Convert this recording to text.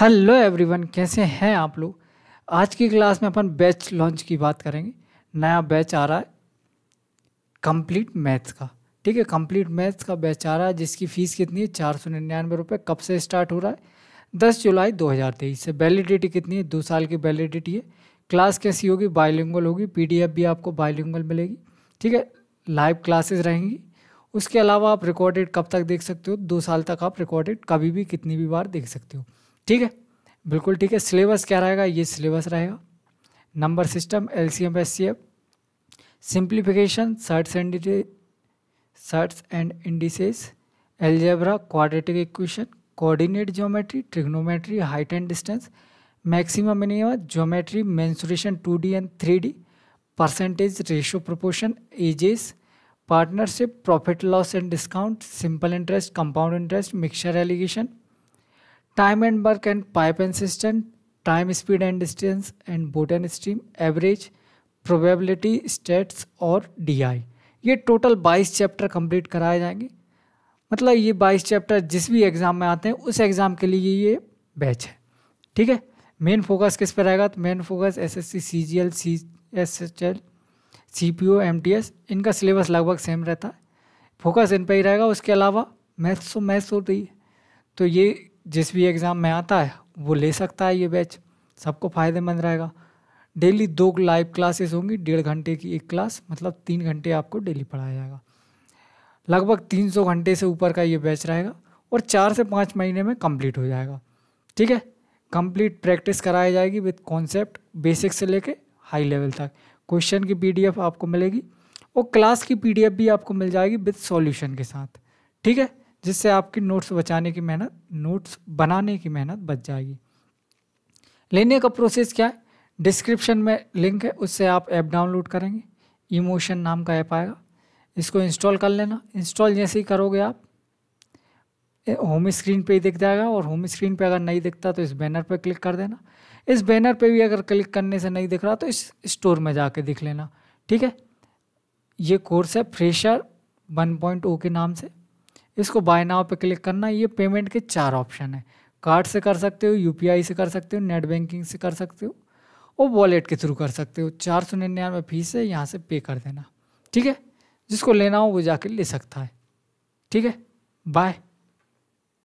hello everyone कैसे हैं आप लोग आज की क्लास में अपन बैच लॉन्च की बात करेंगे नया बैच आ रहा है कंप्लीट मैथ्स का ठीक है कंप्लीट मैथ्स का बैच आ रहा है जिसकी फ़ीस कितनी है चार सौ निन्यानवे रुपये कब से स्टार्ट हो रहा है दस जुलाई दो हज़ार तेईस से वैलिडिटी कितनी है दो साल की वैलिडिटी है क्लास कैसी होगी बायोलिंगल होगी पी भी आपको बायोलिंगल मिलेगी ठीक है लाइव क्लासेस रहेंगी उसके अलावा आप रिकॉर्डेड कब तक देख सकते हो दो साल तक आप रिकॉर्डेड कभी भी कितनी भी बार देख सकते हो ठीक है बिल्कुल ठीक है सिलेबस क्या रहेगा ये सिलेबस रहेगा number system L C M S C F simplification surds and surds and indices algebra quadratic equation coordinate geometry trigonometry height and distance maximum minimum geometry mensuration two D and three D percentage ratio proportion ages partnership profit loss and discount simple interest compound interest mixture alligation time and work and pipe and cistern time speed and distance and boat and stream average probability stats और DI ये total 22 chapter complete कराए जाएंगे मतलब ये 22 chapter जिस भी exam में आते हैं उस एग्ज़ाम के लिए ये बैच है ठीक है मेन फोकस किस पर रहेगा तो main focus S S C C G L C S H L C P O M T S इनका सिलेबस लगभग सेम रहता है फोकस इन पर ही रहेगा उसके अलावा मैथ्स तो मैथ्स होती है तो ये जिस भी एग्ज़ाम में आता है वो ले सकता है ये बैच सबको फ़ायदेमंद रहेगा डेली दो लाइव क्लासेस होंगी डेढ़ घंटे की एक क्लास मतलब तीन घंटे आपको डेली पढ़ाया जाएगा लगभग तीन सौ घंटे से ऊपर का ये बैच रहेगा और चार से पाँच महीने में कंप्लीट हो जाएगा ठीक है कंप्लीट प्रैक्टिस कराई जाएगी विद कॉन्सेप्ट बेसिक से लेके हाई लेवल तक क्वेश्चन की पी आपको मिलेगी और क्लास की पी भी आपको मिल जाएगी विथ सॉल्यूशन के साथ ठीक है जिससे आपकी नोट्स बचाने की मेहनत नोट्स बनाने की मेहनत बच जाएगी लेने का प्रोसेस क्या है डिस्क्रिप्शन में लिंक है उससे आप ऐप डाउनलोड करेंगे इमोशन नाम का ऐप आएगा इसको इंस्टॉल कर लेना इंस्टॉल जैसे ही करोगे आप होम स्क्रीन पे ही दिख जाएगा और होम स्क्रीन पे अगर नहीं दिखता तो इस बैनर पे क्लिक कर देना इस बैनर पे भी अगर क्लिक करने से नहीं दिख रहा तो इस स्टोर में जाके दिख लेना ठीक है ये कोर्स है फ्रेशर 1.0 के नाम से इसको बाय नाव पे क्लिक करना ये पेमेंट के चार ऑप्शन है कार्ड से कर सकते हो यूपीआई से कर सकते हो नेट बैंकिंग से कर सकते हो और वॉलेट के थ्रू कर सकते हो चार सौ निन्यानवे फीस है यहाँ से पे कर देना ठीक है जिसको लेना हो वो जाके ले सकता है ठीक है बाय